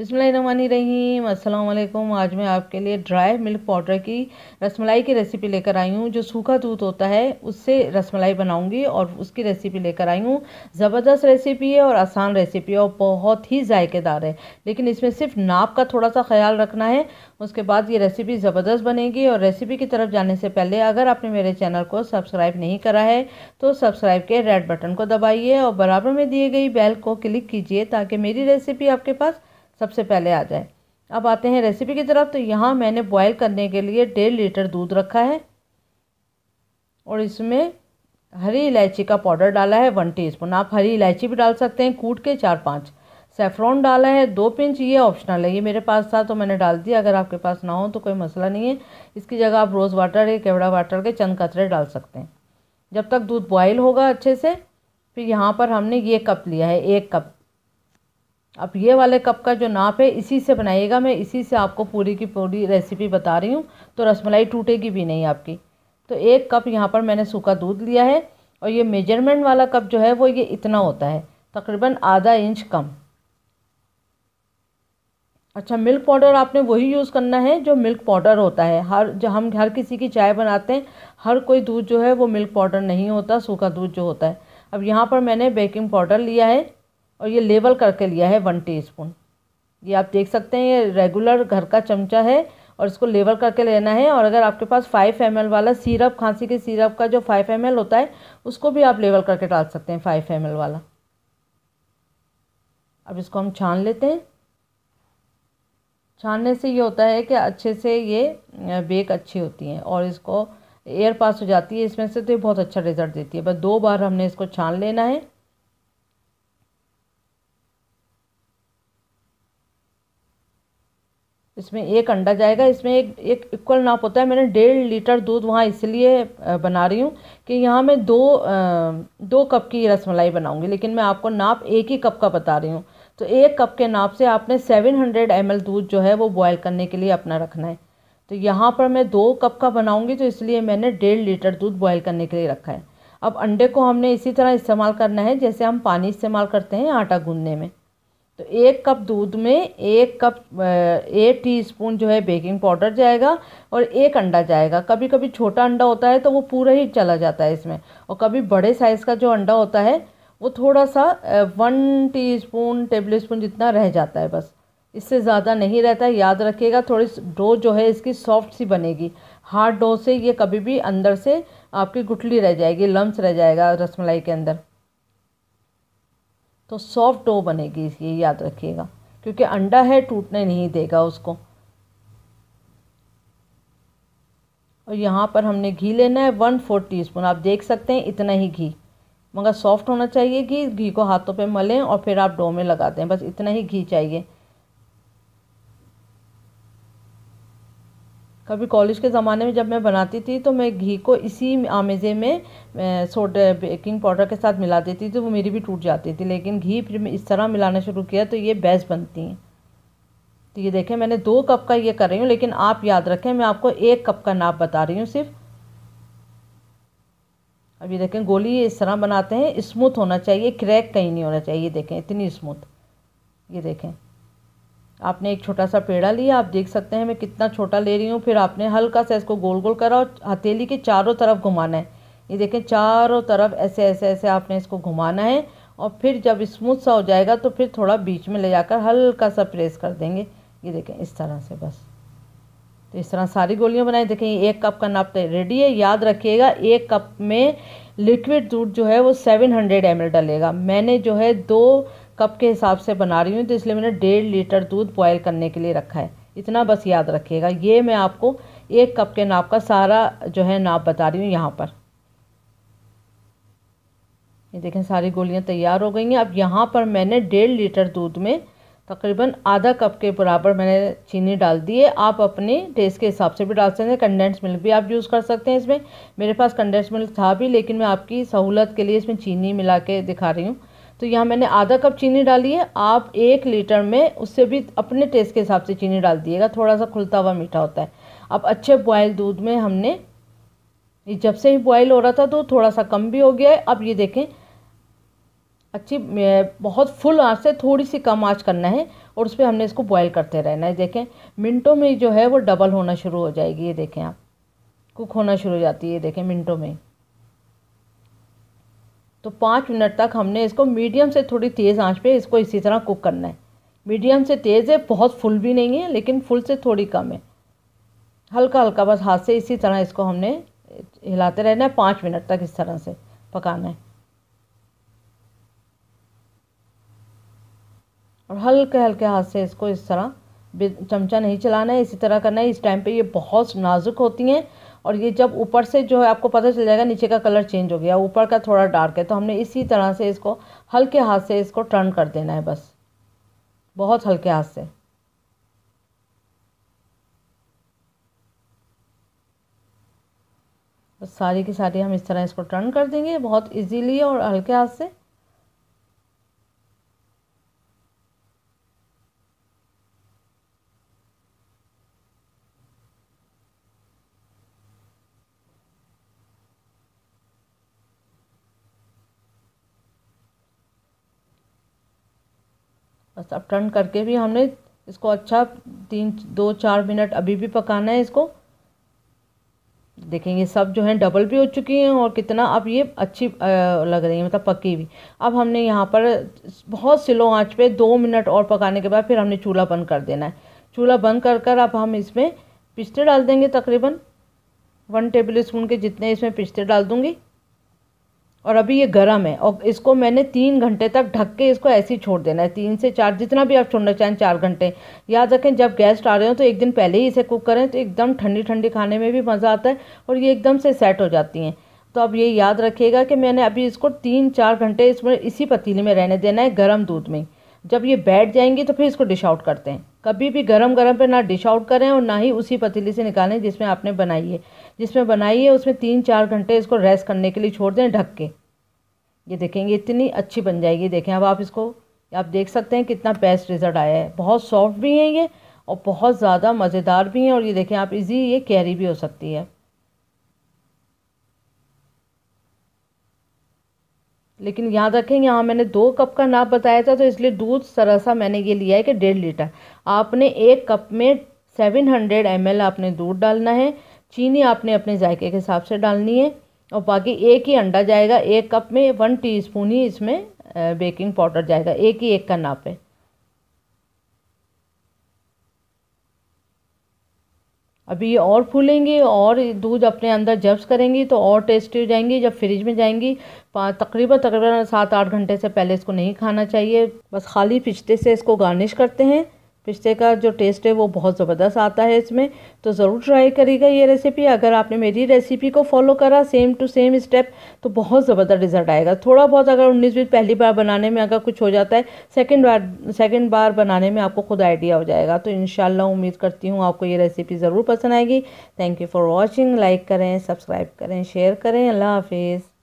बिसमीम अल्लाम आज मैं आपके लिए ड्राई मिल्क पाउडर की रसमलाई की रेसिपी लेकर आई हूँ जो सूखा दूध होता है उससे रसमलाई बनाऊँगी और उसकी रेसिपी लेकर आई हूँ ज़बरदस्त रेसिपी है और आसान रेसिपी है और बहुत ही जायकेदार है लेकिन इसमें सिर्फ नाप का थोड़ा सा ख्याल रखना है उसके बाद ये रेसिपी ज़बरदस्त बनेगी और रेसिपी की तरफ जाने से पहले अगर आपने मेरे चैनल को सब्सक्राइब नहीं करा है तो सब्सक्राइब के रेड बटन को दबाइए और बराबर में दिए गई बेल को क्लिक कीजिए ताकि मेरी रेसिपी आपके पास सबसे पहले आ जाए अब आते हैं रेसिपी की तरफ तो यहाँ मैंने बॉयल करने के लिए डेढ़ लीटर दूध रखा है और इसमें हरी इलायची का पाउडर डाला है वन टीस्पून आप हरी इलायची भी डाल सकते हैं कूट के चार पाँच सेफ्रॉन डाला है दो पिंच ये ऑप्शनल है ये मेरे पास था तो मैंने डाल दिया अगर आपके पास ना हो तो कोई मसला नहीं है इसकी जगह आप रोज़ वाटर या केवड़ा वाटर के चंद कतरे डाल सकते हैं जब तक दूध बॉयल होगा अच्छे से फिर यहाँ पर हमने ये कप लिया है एक कप अब ये वाले कप का जो नाप है इसी से बनाइएगा मैं इसी से आपको पूरी की पूरी रेसिपी बता रही हूँ तो रसमलाई टूटेगी भी नहीं आपकी तो एक कप यहाँ पर मैंने सूखा दूध लिया है और ये मेजरमेंट वाला कप जो है वो ये इतना होता है तकरीबन आधा इंच कम अच्छा मिल्क पाउडर आपने वही यूज़ करना है जो मिल्क पाउडर होता है हर जो हम हर किसी की चाय बनाते हैं हर कोई दूध जो है वो मिल्क पाउडर नहीं होता सूखा दूध जो होता है अब यहाँ पर मैंने बेकिंग पाउडर लिया है और ये लेवल करके लिया है वन टीस्पून ये आप देख सकते हैं ये रेगुलर घर का चमचा है और इसको लेवल करके लेना है और अगर आपके पास फ़ाइव एम वाला सीरप खांसी के सीरप का जो फ़ाइव एम होता है उसको भी आप लेवल करके डाल सकते हैं फ़ाइव एम वाला अब इसको हम छान लेते हैं छानने से ये होता है कि अच्छे से ये बेक अच्छी होती हैं और इसको एयर पास हो जाती है इसमें से तो ये बहुत अच्छा रिज़ल्ट देती है बस दो बार हमने इसको छान लेना है इसमें एक अंडा जाएगा इसमें एक एक इक्वल नाप होता है मैंने डेढ़ लीटर दूध वहाँ इसलिए बना रही हूँ कि यहाँ मैं दो दो कप की रसमलाई बनाऊँगी लेकिन मैं आपको नाप एक ही कप का बता रही हूँ तो एक कप के नाप से आपने सेवन हंड्रेड एम एल दूध जो है वो बॉयल करने के लिए अपना रखना है तो यहाँ पर मैं दो कप का बनाऊँगी तो इसलिए मैंने डेढ़ लीटर दूध बॉयल करने के लिए रखा है अब अंडे को हमने इसी तरह इस्तेमाल करना है जैसे हम पानी इस्तेमाल करते हैं आटा गूँधने में तो एक कप दूध में एक कप एक टीस्पून जो है बेकिंग पाउडर जाएगा और एक अंडा जाएगा कभी कभी छोटा अंडा होता है तो वो पूरा ही चला जाता है इसमें और कभी बड़े साइज़ का जो अंडा होता है वो थोड़ा सा वन टीस्पून टेबल स्पून जितना रह जाता है बस इससे ज़्यादा नहीं रहता है याद रखिएगा थोड़ी डो जो है इसकी सॉफ्ट सी बनेगी हार्ड डो से ये कभी भी अंदर से आपकी गुठली रह जाएगी लम्स रह जाएगा रसमलाई के अंदर तो सॉफ्ट डो बनेगी ये याद रखिएगा क्योंकि अंडा है टूटने नहीं देगा उसको और यहाँ पर हमने घी लेना है वन फोर स्पून आप देख सकते हैं इतना ही घी मगर सॉफ्ट होना चाहिए घी घी को हाथों पे मलें और फिर आप डो में लगा दें बस इतना ही घी चाहिए कभी कॉलेज के ज़माने में जब मैं बनाती थी तो मैं घी को इसी आमेज़े में सोडा बेकिंग पाउडर के साथ मिला देती थी तो वो मेरी भी टूट जाती थी लेकिन घी फिर मैं इस तरह मिलाना शुरू किया तो ये बेस्ट बनती हैं तो ये देखें मैंने दो कप का ये कर रही हूँ लेकिन आप याद रखें मैं आपको एक कप का नाप बता रही हूँ सिर्फ अब ये देखें गोली इस तरह बनाते हैं स्मूथ होना चाहिए क्रैक कहीं नहीं होना चाहिए देखें इतनी स्मूथ ये देखें आपने एक छोटा सा पेड़ा लिया आप देख सकते हैं मैं कितना छोटा ले रही हूँ फिर आपने हल्का सा इसको गोल गोल करा और हथेली के चारों तरफ घुमाना है ये देखें चारों तरफ ऐसे ऐसे ऐसे आपने इसको घुमाना है और फिर जब स्मूथ सा हो जाएगा तो फिर थोड़ा बीच में ले जाकर हल्का सा प्रेस कर देंगे ये देखें इस तरह से बस तो इस तरह सारी गोलियाँ बनाई देखें एक कप का नाप रेडी है याद रखिएगा एक कप में लिक्विड दूध जो है वो सेवन हंड्रेड एम डलेगा मैंने जो है दो कप के हिसाब से बना रही हूँ तो इसलिए मैंने डेढ़ लीटर दूध बॉयल करने के लिए रखा है इतना बस याद रखिएगा ये मैं आपको एक कप के नाप का सारा जो है नाप बता रही हूँ यहाँ पर ये देखें सारी गोलियाँ तैयार हो गई हैं अब यहाँ पर मैंने डेढ़ लीटर दूध में तकरीबन आधा कप के बराबर मैंने चीनी डाल दी है आप अपने टेस्ट के हिसाब से भी डाल सकते हैं कंडेंस मिल्क भी आप यूज़ कर सकते हैं इसमें मेरे पास कंडेंस मिल्क था भी लेकिन मैं आपकी सहूलत के लिए इसमें चीनी मिला के दिखा रही हूँ तो यहाँ मैंने आधा कप चीनी डाली है आप एक लीटर में उससे भी अपने टेस्ट के हिसाब से चीनी डाल दिएगा थोड़ा सा खुलता हुआ मीठा होता है अब अच्छे बॉयल दूध में हमने जब से ही बॉयल हो रहा था तो थोड़ा सा कम भी हो गया है अब ये देखें अच्छी बहुत फुल आँच से थोड़ी सी कम आँच करना है और उस पर हमने इसको बॉयल करते रहना है देखें मिनटों में जो है वो डबल होना शुरू हो जाएगी ये देखें आप कुक होना शुरू हो जाती है ये देखें मिनटों में तो पाँच मिनट तक हमने इसको मीडियम से थोड़ी तेज़ आंच पे इसको इसी तरह कुक करना है मीडियम से तेज़ है बहुत फुल भी नहीं है लेकिन फुल से थोड़ी कम है हल्का हल्का बस हाथ से इसी तरह इसको हमने हिलाते रहना है पाँच मिनट तक इस तरह से पकाना है और हल्के हल्के हाथ से इसको इस तरह चमचा नहीं चलाना है इसी तरह करना है इस टाइम पे ये बहुत नाजुक होती हैं और ये जब ऊपर से जो है आपको पता चल जाएगा नीचे का कलर चेंज हो गया ऊपर का थोड़ा डार्क है तो हमने इसी तरह से इसको हल्के हाथ से इसको टर्न कर देना है बस बहुत हल्के हाथ से बस सारी की सारी हम इस तरह इसको टर्न कर देंगे बहुत इजीली और हल्के हाथ से बस अब टर्न करके भी हमने इसको अच्छा तीन दो चार मिनट अभी भी पकाना है इसको देखेंगे सब जो है डबल भी हो चुकी हैं और कितना अब ये अच्छी लग रही है मतलब पकी हुई अब हमने यहाँ पर बहुत स्लो आंच पे दो मिनट और पकाने के बाद फिर हमने चूल्हा बंद कर देना है चूल्हा बंद कर कर अब हम इसमें पिस्ते डाल देंगे तकरीबन वन टेबल स्पून के जितने इसमें पिस्ते डाल दूँगी और अभी ये गर्म है और इसको मैंने तीन घंटे तक ढक के इसको ऐसे ही छोड़ देना है तीन से चार जितना भी आप छोड़ना चाहें चार घंटे याद रखें जब गेस्ट आ रहे हो तो एक दिन पहले ही इसे कुक करें तो एकदम ठंडी ठंडी खाने में भी मज़ा आता है और ये एकदम से सेट हो जाती हैं तो अब ये याद रखिएगा कि मैंने अभी इसको तीन चार घंटे इसमें इसी पतीले में रहने देना है गर्म दूध में जब ये बैठ जाएंगी तो फिर इसको डिश आउट करते हैं कभी भी गरम गरम पे ना डिश आउट करें और ना ही उसी पतीली से निकालें जिसमें आपने बनाई है जिसमें बनाई है उसमें तीन चार घंटे इसको रेस्ट करने के लिए छोड़ दें ढक के ये देखेंगे इतनी अच्छी बन जाएगी देखें अब आप इसको आप देख सकते हैं कितना बेस्ट रिज़ल्ट आया है बहुत सॉफ्ट भी हैं ये और बहुत ज़्यादा मज़ेदार भी हैं और ये देखें आप इजी ये कैरी भी हो सकती है लेकिन याद रखें यहाँ मैंने दो कप का नाप बताया था तो इसलिए दूध सरासा मैंने ये लिया है कि डेढ़ लीटर आपने एक कप में सेवन हंड्रेड एम आपने दूध डालना है चीनी आपने अपने जायके के हिसाब से डालनी है और बाकी एक ही अंडा जाएगा एक कप में वन टीस्पून ही इसमें बेकिंग पाउडर जाएगा एक ही एक का नाप है अभी ये और फूलेंगी और दूध अपने अंदर जब्स करेंगी तो और टेस्टी हो जाएंगी जब फ्रिज में जाएंगी तकरीबन तकरीबन सात आठ घंटे से पहले इसको नहीं खाना चाहिए बस खाली पिछते से इसको गार्निश करते हैं पिस्ते का जो टेस्ट है वो बहुत ज़बरदस्त आता है इसमें तो ज़रूर ट्राई करिएगा ये रेसिपी अगर आपने मेरी रेसिपी को फॉलो करा सेम टू सेम स्टेप तो बहुत ज़बरदस्त रिजल्ट आएगा थोड़ा बहुत अगर उन्नीस बीस पहली बार बनाने में अगर कुछ हो जाता है सेकेंड बार सेकेंड बार बनाने में आपको खुद आइडिया हो जाएगा तो इन उम्मीद करती हूँ आपको ये रेसिपी ज़रूर पसंद आएगी thank you for watching like करें सब्सक्राइब करें शेयर करें अल्लाह हाफिज़